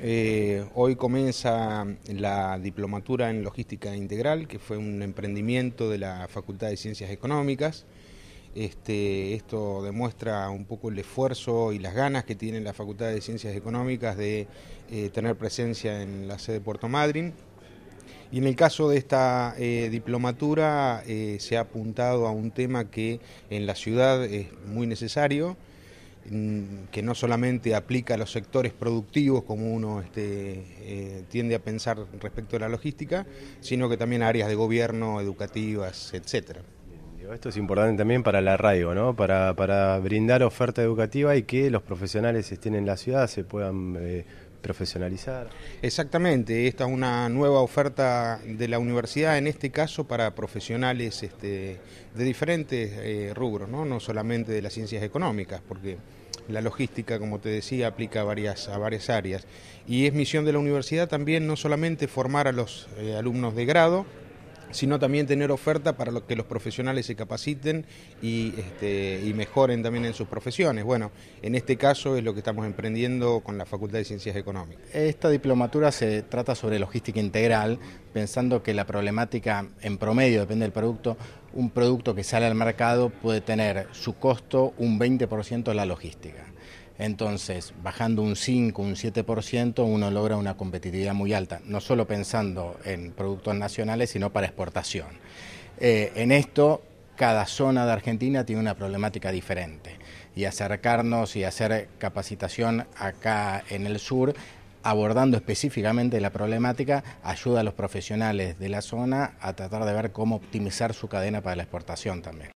Eh, hoy comienza la diplomatura en logística integral, que fue un emprendimiento de la Facultad de Ciencias Económicas. Este, esto demuestra un poco el esfuerzo y las ganas que tiene la Facultad de Ciencias Económicas de eh, tener presencia en la sede de Puerto Madryn. Y en el caso de esta eh, diplomatura se ha apuntado a un tema que en la ciudad es muy necesario, Mm, que no solamente aplica a los sectores productivos como uno este, eh, tiende a pensar respecto a la logística, sino que también áreas de gobierno, educativas, etcétera. Esto es importante también para el arraigo, ¿no? Para, brindar oferta educativa y que los profesionales estén en la ciudad, se puedan eh, profesionalizar. Exactamente, esta es una nueva oferta de la universidad, en este caso para profesionales este, de diferentes eh, rubros, ¿no? solamente de las ciencias económicas, porque la logística, como te decía, aplica a varias, a varias áreas. Y es misión de la universidad también no solamente formar a los eh, alumnos de grado, sino también tener oferta para que los profesionales se capaciten este, y, mejoren también en sus profesiones. Bueno, en este caso es lo que estamos emprendiendo con la Facultad de Ciencias Económicas. Esta diplomatura se trata sobre logística integral, pensando que la problemática en promedio, depende del producto, un producto que sale al mercado puede tener su costo un 20% de la logística. Entonces, bajando un 5, un 7%, uno logra una competitividad muy alta, no solo pensando en productos nacionales, sino para exportación. Eh, en esto, cada zona de Argentina tiene una problemática diferente y acercarnos y hacer capacitación acá en el sur abordando específicamente la problemática, ayuda a los profesionales de la zona a tratar de ver cómo optimizar su cadena para la exportación también.